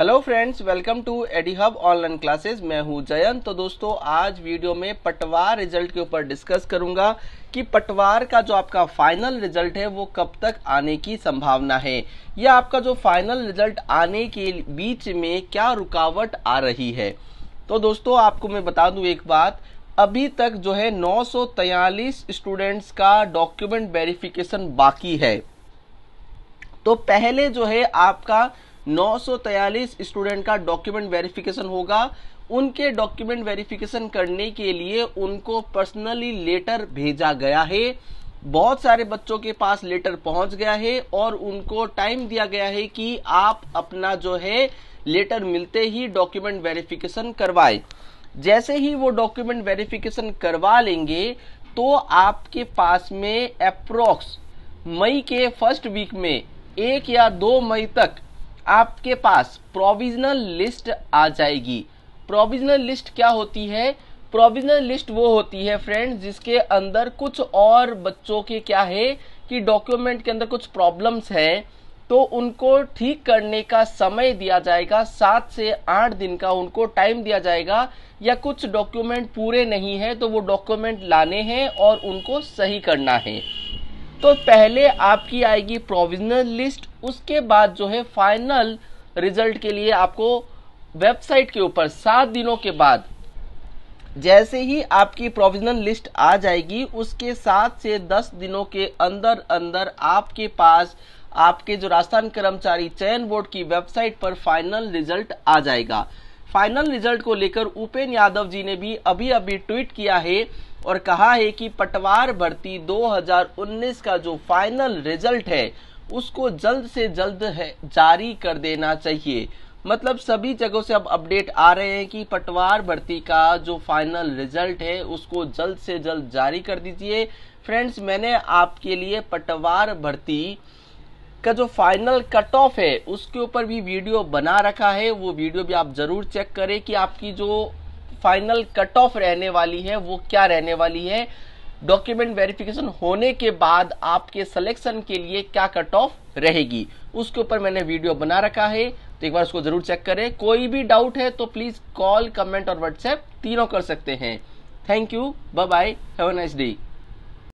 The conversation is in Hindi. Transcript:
hello friends welcome to AD Hub online classes मैं हूं जयंत तो दोस्तों आज वीडियो में पटवार रिजल्ट के ऊपर डिस्कस करूंगा कि पटवार का जो आपका फाइनल रिजल्ट है वो कब तक आने की संभावना है या आपका जो फाइनल रिजल्ट आने के बीच में क्या रुकावट आ रही है तो दोस्तों आपको मैं बता दूं एक बात अभी तक जो है नौ स्टूडेंट्स का डॉक्यूमेंट वेरिफिकेशन बाकी है तो पहले जो है आपका 943 स्टूडेंट का डॉक्यूमेंट वेरिफिकेशन होगा उनके डॉक्यूमेंट वेरिफिकेशन करने के लिए उनको पर्सनली लेटर भेजा गया है बहुत सारे बच्चों के पास लेटर पहुंच गया है और उनको टाइम दिया गया है कि आप अपना जो है लेटर मिलते ही डॉक्यूमेंट वेरिफिकेशन करवाए जैसे ही वो डॉक्यूमेंट वेरिफिकेशन करवा लेंगे तो आपके पास में अप्रोक्स मई के फर्स्ट वीक में एक या दो मई तक आपके पास प्रोविजनल लिस्ट आ जाएगी प्रोविजनल लिस्ट क्या होती है प्रोविजनल लिस्ट वो होती है फ्रेंड्स जिसके अंदर कुछ और बच्चों के क्या है कि डॉक्यूमेंट के अंदर कुछ प्रॉब्लम्स हैं तो उनको ठीक करने का समय दिया जाएगा सात से आठ दिन का उनको टाइम दिया जाएगा या कुछ डॉक्यूमेंट पूरे नहीं है तो वो डॉक्यूमेंट लाने हैं और उनको सही करना है तो पहले आपकी आएगी प्रोविजनल लिस्ट उसके बाद जो है फाइनल रिजल्ट के लिए आपको वेबसाइट के ऊपर सात दिनों के बाद जैसे ही आपकी प्रोविजनल लिस्ट आ जाएगी उसके सात से दस दिनों के अंदर अंदर आपके पास आपके जो राजस्थान कर्मचारी चयन बोर्ड की वेबसाइट पर फाइनल रिजल्ट आ जाएगा फाइनल रिजल्ट को लेकर उपेन यादव जी ने भी अभी अभी ट्वीट किया है और कहा है कि पटवार भर्ती 2019 का जो फाइनल रिजल्ट है उसको जल्द से जल्द है जारी कर देना चाहिए मतलब सभी जगहों से अब अपडेट आ रहे हैं कि पटवार भर्ती का जो फाइनल रिजल्ट है उसको जल्द से जल्द जारी कर दीजिए फ्रेंड्स मैंने आपके लिए पटवार भर्ती का जो फाइनल कट ऑफ है उसके ऊपर भी वीडियो बना रखा है वो वीडियो भी आप ज़रूर चेक करें कि आपकी जो फाइनल कट ऑफ रहने वाली है वो क्या रहने वाली है डॉक्यूमेंट वेरिफिकेशन होने के बाद आपके सिलेक्शन के लिए क्या कट ऑफ रहेगी उसके ऊपर मैंने वीडियो बना रखा है तो एक बार उसको जरूर चेक करें कोई भी डाउट है तो प्लीज कॉल कमेंट और व्हाट्सएप तीनों कर सकते हैं thank you bye bye have a nice day